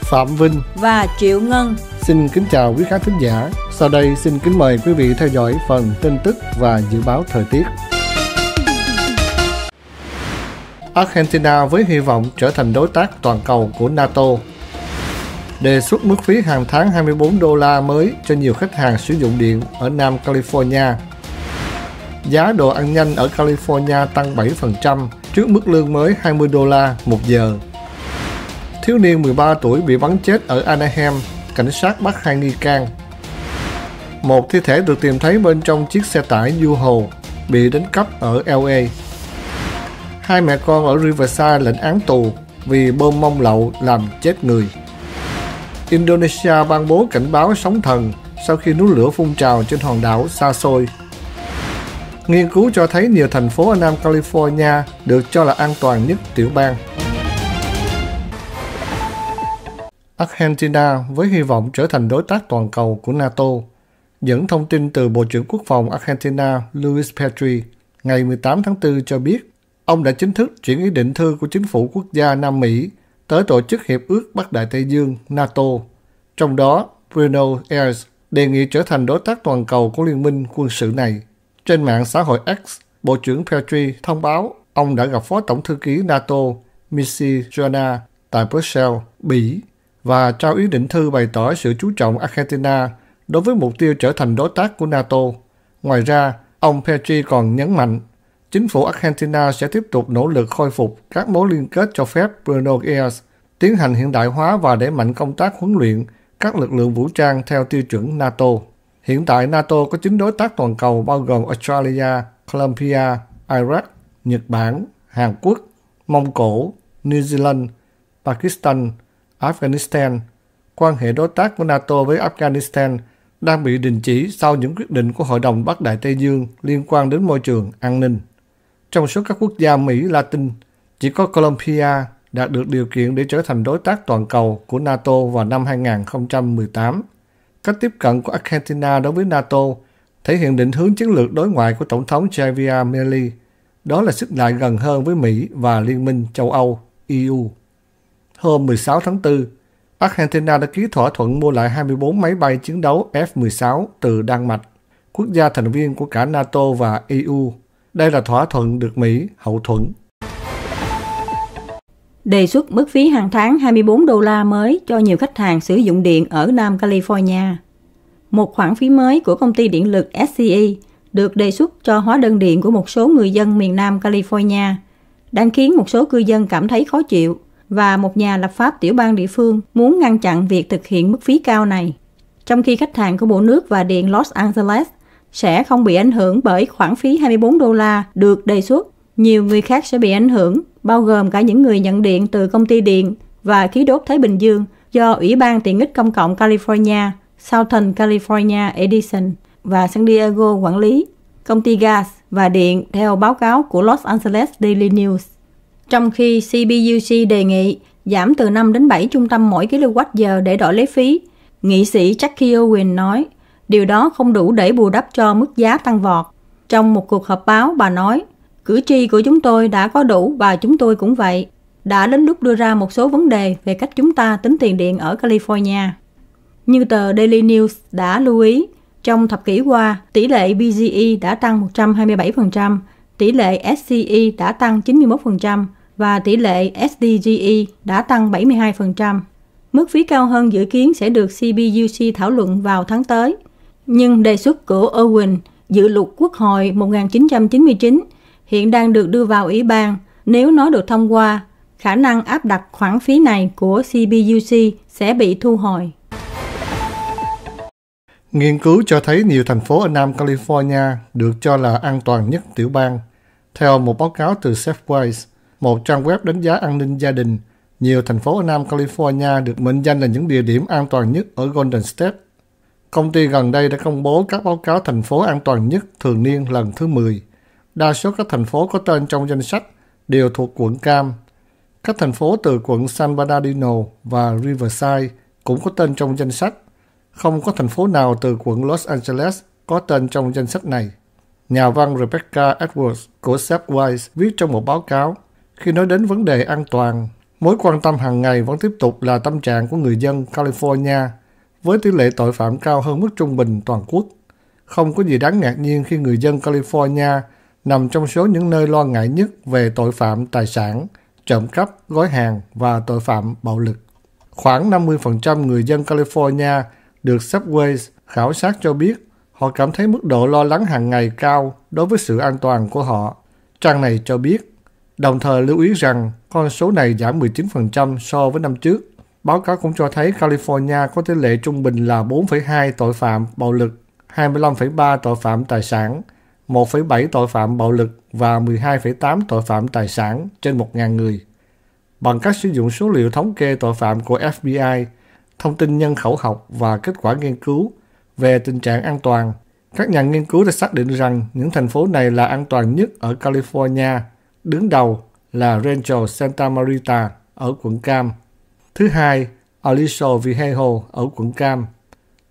Phạm Vinh và Triệu Ngân. Xin kính chào quý khán thính giả. Sau đây xin kính mời quý vị theo dõi phần tin tức và dự báo thời tiết. Argentina với hy vọng trở thành đối tác toàn cầu của NATO. Đề xuất mức phí hàng tháng 24 đô la mới cho nhiều khách hàng sử dụng điện ở Nam California. Giá đồ ăn nhanh ở California tăng 7%, trước mức lương mới 20 đô la một giờ. Thiếu niên 13 tuổi bị bắn chết ở Anaheim, cảnh sát bắt hai nghi can. Một thi thể được tìm thấy bên trong chiếc xe tải du hồ bị đánh cắp ở LA. Hai mẹ con ở Riverside lệnh án tù vì bơm mông lậu làm chết người. Indonesia ban bố cảnh báo sóng thần sau khi núi lửa phun trào trên hòn đảo xa xôi Nghiên cứu cho thấy nhiều thành phố ở Nam California được cho là an toàn nhất tiểu bang. Argentina với hy vọng trở thành đối tác toàn cầu của NATO. Dẫn thông tin từ Bộ trưởng Quốc phòng Argentina Luis Petri ngày 18 tháng 4 cho biết ông đã chính thức chuyển ý định thư của chính phủ quốc gia Nam Mỹ tới Tổ chức Hiệp ước Bắc Đại Tây Dương NATO. Trong đó, Bruno Ayres đề nghị trở thành đối tác toàn cầu của liên minh quân sự này. Trên mạng xã hội X, Bộ trưởng Petrie thông báo ông đã gặp Phó Tổng Thư ký NATO Missy Joanna tại Brussels, Bỉ và trao ý định thư bày tỏ sự chú trọng Argentina đối với mục tiêu trở thành đối tác của NATO. Ngoài ra, ông Petri còn nhấn mạnh chính phủ Argentina sẽ tiếp tục nỗ lực khôi phục các mối liên kết cho phép Bruno Guedes tiến hành hiện đại hóa và đẩy mạnh công tác huấn luyện các lực lượng vũ trang theo tiêu chuẩn NATO. Hiện tại NATO có 9 đối tác toàn cầu bao gồm Australia, Colombia, Iraq, Nhật Bản, Hàn Quốc, Mông Cổ, New Zealand, Pakistan, Afghanistan. Quan hệ đối tác của NATO với Afghanistan đang bị đình chỉ sau những quyết định của Hội đồng Bắc Đại Tây Dương liên quan đến môi trường, an ninh. Trong số các quốc gia Mỹ Latin, chỉ có Colombia đạt được điều kiện để trở thành đối tác toàn cầu của NATO vào năm 2018. Cách tiếp cận của Argentina đối với NATO thể hiện định hướng chiến lược đối ngoại của Tổng thống Javier Milei, đó là sức lại gần hơn với Mỹ và Liên minh châu Âu, EU. Hôm 16 tháng 4, Argentina đã ký thỏa thuận mua lại 24 máy bay chiến đấu F-16 từ Đan Mạch, quốc gia thành viên của cả NATO và EU. Đây là thỏa thuận được Mỹ hậu thuẫn đề xuất mức phí hàng tháng 24 đô la mới cho nhiều khách hàng sử dụng điện ở Nam California. Một khoản phí mới của công ty điện lực SCE được đề xuất cho hóa đơn điện của một số người dân miền Nam California, đang khiến một số cư dân cảm thấy khó chịu và một nhà lập pháp tiểu bang địa phương muốn ngăn chặn việc thực hiện mức phí cao này. Trong khi khách hàng của Bộ Nước và Điện Los Angeles sẽ không bị ảnh hưởng bởi khoản phí 24 đô la được đề xuất nhiều người khác sẽ bị ảnh hưởng, bao gồm cả những người nhận điện từ công ty điện và khí đốt Thái Bình Dương do Ủy ban Tiện ích Công cộng California, Southern California Edison và San Diego quản lý, công ty gas và điện theo báo cáo của Los Angeles Daily News. Trong khi CBUC đề nghị giảm từ 5 đến 7 trung tâm mỗi kWh để đổi lấy phí, nghị sĩ Jackie Owen nói, điều đó không đủ để bù đắp cho mức giá tăng vọt. Trong một cuộc họp báo, bà nói, Cử tri của chúng tôi đã có đủ và chúng tôi cũng vậy. Đã đến lúc đưa ra một số vấn đề về cách chúng ta tính tiền điện ở California. Như tờ Daily News đã lưu ý, trong thập kỷ qua, tỷ lệ BGE đã tăng 127%, tỷ lệ SCE đã tăng 91% và tỷ lệ SDGE đã tăng 72%. Mức phí cao hơn dự kiến sẽ được CBUC thảo luận vào tháng tới. Nhưng đề xuất của Owen, dự luật Quốc hội 1999 hiện đang được đưa vào Ủy ban. Nếu nó được thông qua, khả năng áp đặt khoản phí này của CBUC sẽ bị thu hồi. Nghiên cứu cho thấy nhiều thành phố ở Nam California được cho là an toàn nhất tiểu bang. Theo một báo cáo từ Safewise, một trang web đánh giá an ninh gia đình, nhiều thành phố ở Nam California được mệnh danh là những địa điểm an toàn nhất ở Golden State. Công ty gần đây đã công bố các báo cáo thành phố an toàn nhất thường niên lần thứ 10. Đa số các thành phố có tên trong danh sách đều thuộc quận Cam. Các thành phố từ quận San Bernardino và Riverside cũng có tên trong danh sách. Không có thành phố nào từ quận Los Angeles có tên trong danh sách này. Nhà văn Rebecca Edwards của Seth Wise viết trong một báo cáo, khi nói đến vấn đề an toàn, mối quan tâm hàng ngày vẫn tiếp tục là tâm trạng của người dân California với tỷ lệ tội phạm cao hơn mức trung bình toàn quốc. Không có gì đáng ngạc nhiên khi người dân California nằm trong số những nơi lo ngại nhất về tội phạm tài sản, trộm cắp, gói hàng và tội phạm bạo lực. Khoảng 50% người dân California được Subway khảo sát cho biết họ cảm thấy mức độ lo lắng hàng ngày cao đối với sự an toàn của họ. Trang này cho biết, đồng thời lưu ý rằng con số này giảm 19% so với năm trước. Báo cáo cũng cho thấy California có tỷ lệ trung bình là 4,2 tội phạm bạo lực, 25,3 tội phạm tài sản, 1,7 tội phạm bạo lực và 12,8 tội phạm tài sản trên 1.000 người. Bằng cách sử dụng số liệu thống kê tội phạm của FBI, thông tin nhân khẩu học và kết quả nghiên cứu về tình trạng an toàn, các nhà nghiên cứu đã xác định rằng những thành phố này là an toàn nhất ở California, đứng đầu là Rancho Santa Marita ở quận Cam. Thứ hai, Aliso Viejo ở quận Cam.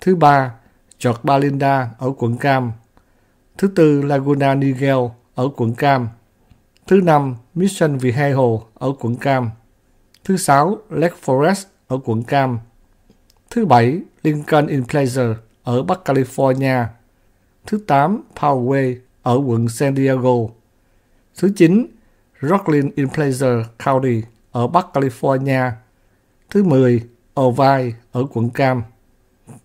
Thứ ba, George Balinda ở quận Cam. Thứ tư Laguna Niguel ở quận Cam. Thứ năm Mission Viejo ở quận Cam. Thứ sáu Lake Forest ở quận Cam. Thứ bảy Lincoln in Pleasure ở Bắc California. Thứ tám Poway ở quận San Diego. Thứ chín Rockland in Pleasure County ở Bắc California. Thứ mười Irvine ở quận Cam.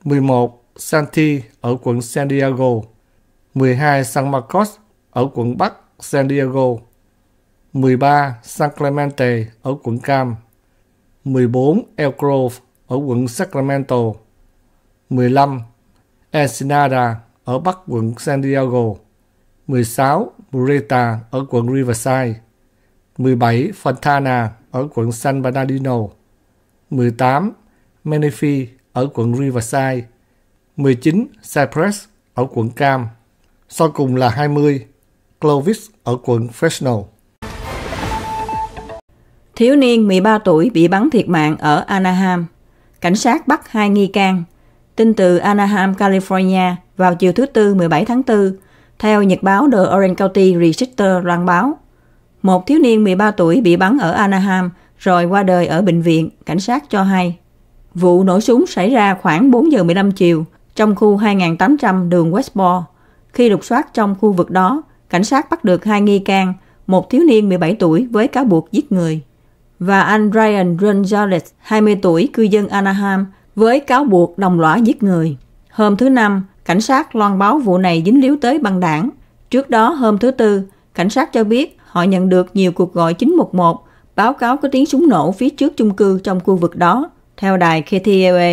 mười một Santee ở quận San Diego. 12 San Marcos ở quận Bắc San Diego, 13 San Clemente ở quận Cam, 14 El Grove ở quận Sacramento, 15 Ensenada ở Bắc quận San Diego, 16 Murrieta ở quận Riverside, 17 Fontana ở quận San Bernardino, 18 Menifee ở quận Riverside, 19 Cypress ở quận Cam, sau cùng là 20 Clovis ở quận Fresno. Thiếu niên 13 tuổi bị bắn thiệt mạng ở Anaheim. Cảnh sát bắt hai nghi can. Tin từ Anaheim, California vào chiều thứ Tư 17 tháng 4, theo nhật báo The Orange County Register loan báo. Một thiếu niên 13 tuổi bị bắn ở Anaheim rồi qua đời ở bệnh viện, cảnh sát cho hay. Vụ nổ súng xảy ra khoảng 4 giờ 15 chiều trong khu 2800 đường Westport. Khi lục soát trong khu vực đó, cảnh sát bắt được hai nghi can, một thiếu niên 17 tuổi với cáo buộc giết người và anh Ryan Gonzalez, 20 tuổi, cư dân Anaheim, với cáo buộc đồng lõa giết người. Hôm thứ Năm, cảnh sát loan báo vụ này dính líu tới băng đảng. Trước đó hôm thứ Tư, cảnh sát cho biết họ nhận được nhiều cuộc gọi 911 báo cáo có tiếng súng nổ phía trước chung cư trong khu vực đó, theo đài KTLA.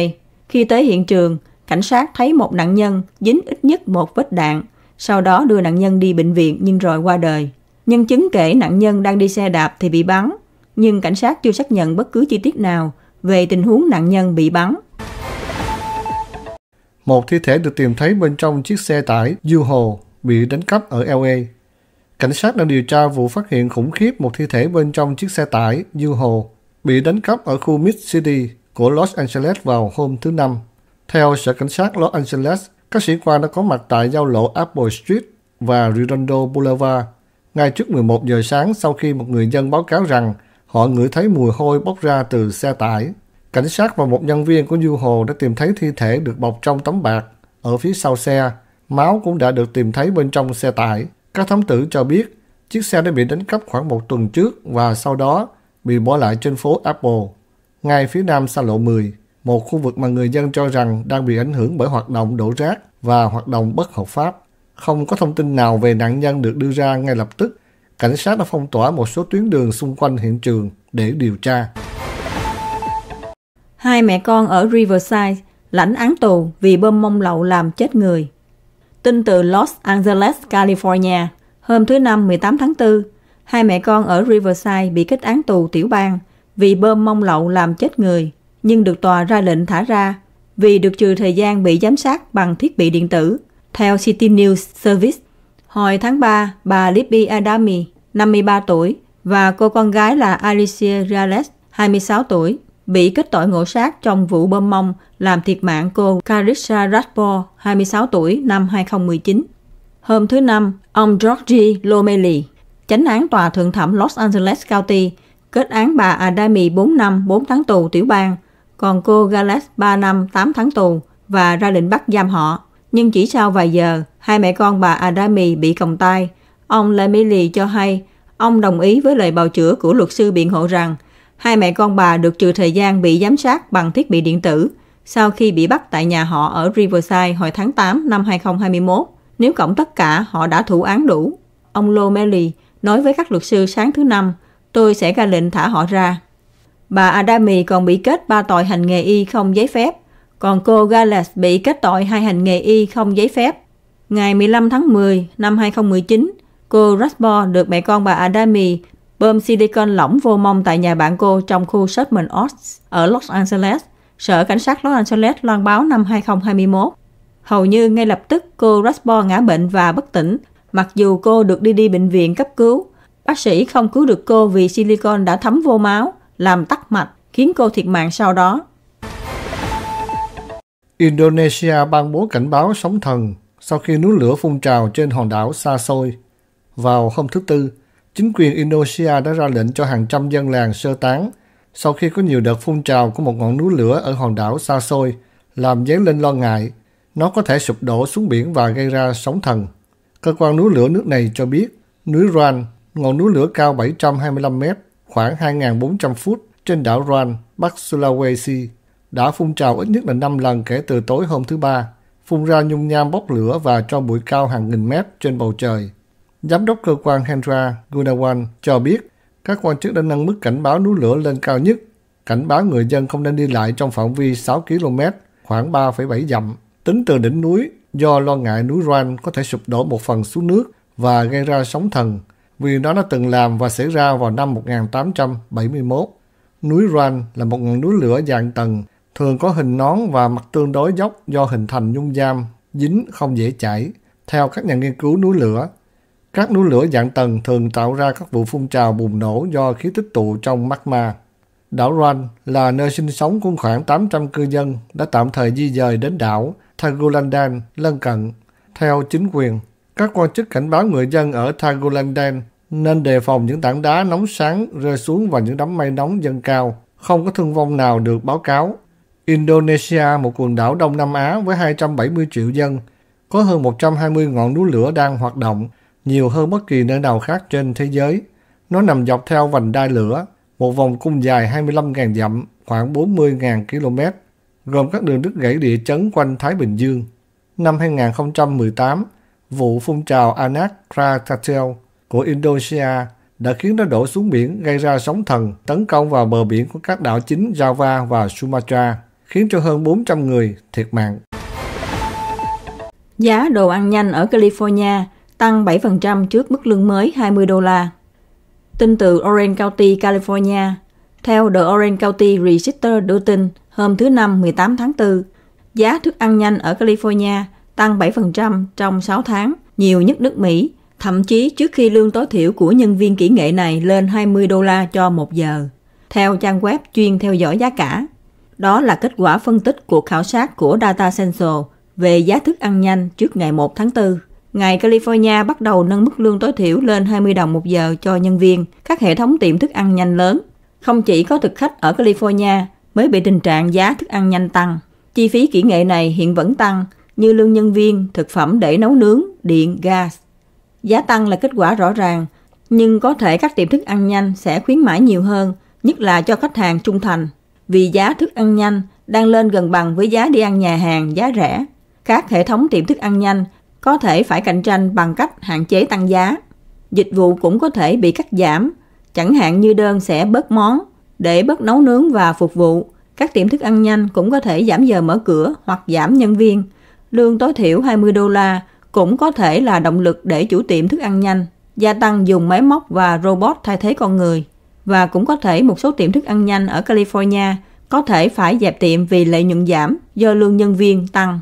Khi tới hiện trường, Cảnh sát thấy một nạn nhân dính ít nhất một vết đạn, sau đó đưa nạn nhân đi bệnh viện nhưng rồi qua đời. Nhân chứng kể nạn nhân đang đi xe đạp thì bị bắn, nhưng cảnh sát chưa xác nhận bất cứ chi tiết nào về tình huống nạn nhân bị bắn. Một thi thể được tìm thấy bên trong chiếc xe tải du hồ bị đánh cắp ở LA. Cảnh sát đang điều tra vụ phát hiện khủng khiếp một thi thể bên trong chiếc xe tải du hồ bị đánh cắp ở khu Mid City của Los Angeles vào hôm thứ Năm. Theo Sở Cảnh sát Los Angeles, các sĩ quan đã có mặt tại giao lộ Apple Street và Redondo Boulevard ngay trước 11 giờ sáng sau khi một người dân báo cáo rằng họ ngửi thấy mùi hôi bốc ra từ xe tải. Cảnh sát và một nhân viên của du hồ đã tìm thấy thi thể được bọc trong tấm bạc ở phía sau xe. Máu cũng đã được tìm thấy bên trong xe tải. Các thám tử cho biết chiếc xe đã bị đánh cắp khoảng một tuần trước và sau đó bị bỏ lại trên phố Apple, ngay phía nam xa lộ 10 một khu vực mà người dân cho rằng đang bị ảnh hưởng bởi hoạt động đổ rác và hoạt động bất hợp pháp. Không có thông tin nào về nạn nhân được đưa ra ngay lập tức. Cảnh sát đã phong tỏa một số tuyến đường xung quanh hiện trường để điều tra. Hai mẹ con ở Riverside lãnh án tù vì bơm mông lậu làm chết người. Tin từ Los Angeles, California, hôm thứ Năm 18 tháng 4, hai mẹ con ở Riverside bị kết án tù tiểu bang vì bơm mông lậu làm chết người nhưng được tòa ra lệnh thả ra vì được trừ thời gian bị giám sát bằng thiết bị điện tử. Theo City News Service, hồi tháng 3, bà Libby Adami, 53 tuổi, và cô con gái là Alicia Riales, 26 tuổi, bị kết tội ngộ sát trong vụ bơm mông làm thiệt mạng cô Carissa Radbo, 26 tuổi, năm 2019. Hôm thứ Năm, ông Georgie Lomeli, chánh án tòa thượng thẩm Los Angeles County, kết án bà Adami 4 năm 4 tháng tù tiểu bang còn cô Galas 3 năm 8 tháng tù và ra lệnh bắt giam họ. Nhưng chỉ sau vài giờ, hai mẹ con bà Adami bị còng tay. Ông Lamili cho hay, ông đồng ý với lời bào chữa của luật sư biện hộ rằng hai mẹ con bà được trừ thời gian bị giám sát bằng thiết bị điện tử sau khi bị bắt tại nhà họ ở Riverside hồi tháng 8 năm 2021. Nếu cộng tất cả, họ đã thủ án đủ. Ông Lomeli nói với các luật sư sáng thứ năm, tôi sẽ ra lệnh thả họ ra. Bà Adami còn bị kết ba tội hành nghề y không giấy phép, còn cô Gales bị kết tội hai hành nghề y không giấy phép. Ngày 15 tháng 10 năm 2019, cô rasbor được mẹ con bà Adami bơm silicon lỏng vô mông tại nhà bạn cô trong khu Sherman Oaks ở Los Angeles. Sở Cảnh sát Los Angeles loan báo năm 2021. Hầu như ngay lập tức cô rasbor ngã bệnh và bất tỉnh, mặc dù cô được đi đi bệnh viện cấp cứu. Bác sĩ không cứu được cô vì silicon đã thấm vô máu làm tắc mạch, khiến cô thiệt mạng sau đó. Indonesia ban bố cảnh báo sóng thần sau khi núi lửa phun trào trên hòn đảo xa xôi. Vào hôm thứ Tư, chính quyền Indonesia đã ra lệnh cho hàng trăm dân làng sơ tán sau khi có nhiều đợt phun trào của một ngọn núi lửa ở hòn đảo xa xôi, làm dấy lên lo ngại nó có thể sụp đổ xuống biển và gây ra sóng thần. Cơ quan núi lửa nước này cho biết núi Ran, ngọn núi lửa cao 725 mét, khoảng 2.400 phút trên đảo Ran, Bắc Sulawesi, đã phun trào ít nhất là 5 lần kể từ tối hôm thứ Ba, phun ra nhung nham bốc lửa và cho bụi cao hàng nghìn mét trên bầu trời. Giám đốc cơ quan Hendra Gunawan cho biết các quan chức đã nâng mức cảnh báo núi lửa lên cao nhất, cảnh báo người dân không nên đi lại trong phạm vi 6 km, khoảng 3,7 dặm, tính từ đỉnh núi do lo ngại núi Ran có thể sụp đổ một phần xuống nước và gây ra sóng thần vì đó đã từng làm và xảy ra vào năm 1871. Núi Ran là một ngọn núi lửa dạng tầng, thường có hình nón và mặt tương đối dốc do hình thành nhung giam, dính không dễ chảy. Theo các nhà nghiên cứu núi lửa, các núi lửa dạng tầng thường tạo ra các vụ phun trào bùng nổ do khí tích tụ trong magma. Đảo Ran là nơi sinh sống của khoảng 800 cư dân đã tạm thời di dời đến đảo Thagolandan lân cận. Theo chính quyền, các quan chức cảnh báo người dân ở Thagolandan nên đề phòng những tảng đá nóng sáng rơi xuống và những đám mây nóng dâng cao. Không có thương vong nào được báo cáo. Indonesia, một quần đảo Đông Nam Á với 270 triệu dân, có hơn 120 ngọn núi lửa đang hoạt động, nhiều hơn bất kỳ nơi nào khác trên thế giới. Nó nằm dọc theo vành đai lửa, một vòng cung dài 25.000 dặm, khoảng 40.000 km, gồm các đường đứt gãy địa chấn quanh Thái Bình Dương. Năm 2018, vụ phun trào Anak Krakatau của Indonesia đã khiến nó đổ xuống biển gây ra sóng thần tấn công vào bờ biển của các đảo chính Java và Sumatra, khiến cho hơn 400 người thiệt mạng. Giá đồ ăn nhanh ở California tăng 7% trước mức lương mới 20 đô la. Tin từ Orange County, California, theo The Orange County Register đưa tin hôm thứ Năm 18 tháng 4, giá thức ăn nhanh ở California tăng 7% trong 6 tháng, nhiều nhất nước Mỹ, thậm chí trước khi lương tối thiểu của nhân viên kỹ nghệ này lên 20 đô la cho một giờ, theo trang web chuyên theo dõi giá cả. Đó là kết quả phân tích cuộc khảo sát của Data Central về giá thức ăn nhanh trước ngày 1 tháng 4. Ngày California bắt đầu nâng mức lương tối thiểu lên 20 đồng một giờ cho nhân viên các hệ thống tiệm thức ăn nhanh lớn. Không chỉ có thực khách ở California mới bị tình trạng giá thức ăn nhanh tăng, chi phí kỹ nghệ này hiện vẫn tăng như lương nhân viên, thực phẩm để nấu nướng, điện, gas. Giá tăng là kết quả rõ ràng, nhưng có thể các tiệm thức ăn nhanh sẽ khuyến mãi nhiều hơn, nhất là cho khách hàng trung thành, vì giá thức ăn nhanh đang lên gần bằng với giá đi ăn nhà hàng giá rẻ. Các hệ thống tiệm thức ăn nhanh có thể phải cạnh tranh bằng cách hạn chế tăng giá. Dịch vụ cũng có thể bị cắt giảm, chẳng hạn như đơn sẽ bớt món để bớt nấu nướng và phục vụ. Các tiệm thức ăn nhanh cũng có thể giảm giờ mở cửa hoặc giảm nhân viên, lương tối thiểu 20 đô la cũng có thể là động lực để chủ tiệm thức ăn nhanh gia tăng dùng máy móc và robot thay thế con người. Và cũng có thể một số tiệm thức ăn nhanh ở California có thể phải dẹp tiệm vì lợi nhuận giảm do lương nhân viên tăng.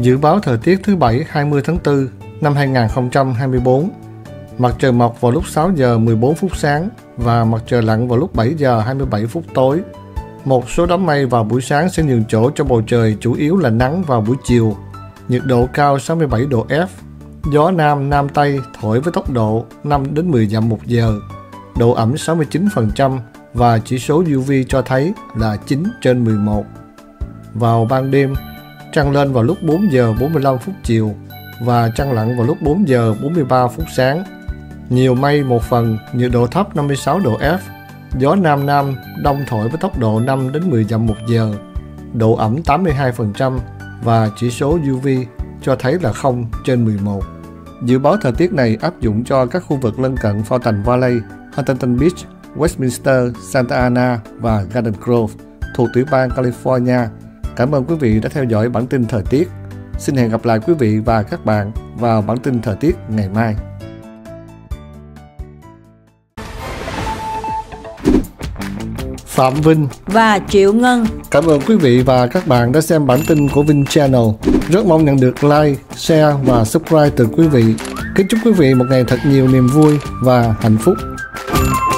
Dự báo thời tiết thứ Bảy 20 tháng 4 năm 2024 Mặt trời mọc vào lúc 6 giờ 14 phút sáng và mặt trời lặn vào lúc 7 giờ 27 phút tối. Một số đám mây vào buổi sáng sẽ nhường chỗ cho bầu trời chủ yếu là nắng vào buổi chiều. Nhiệt độ cao 67 độ F. Gió Nam Nam Tây thổi với tốc độ 5 đến 10 dặm một giờ. Độ ẩm 69% và chỉ số UV cho thấy là 9 trên 11. Vào ban đêm, trăng lên vào lúc 4 giờ 45 phút chiều và trăng lặn vào lúc 4 giờ 43 phút sáng nhiều mây một phần, nhiệt độ thấp 56 độ F, gió Nam Nam đông thổi với tốc độ 5 đến 10 dặm một giờ, độ ẩm 82% và chỉ số UV cho thấy là 0 trên 11. Dự báo thời tiết này áp dụng cho các khu vực lân cận Fountain Valley, Huntington Beach, Westminster, Santa Ana và Garden Grove thuộc tiểu bang California. Cảm ơn quý vị đã theo dõi bản tin thời tiết. Xin hẹn gặp lại quý vị và các bạn vào bản tin thời tiết ngày mai. Phạm Vinh và Triệu Ngân. Cảm ơn quý vị và các bạn đã xem bản tin của Vinh Channel. Rất mong nhận được like, share và subscribe từ quý vị. Kính chúc quý vị một ngày thật nhiều niềm vui và hạnh phúc.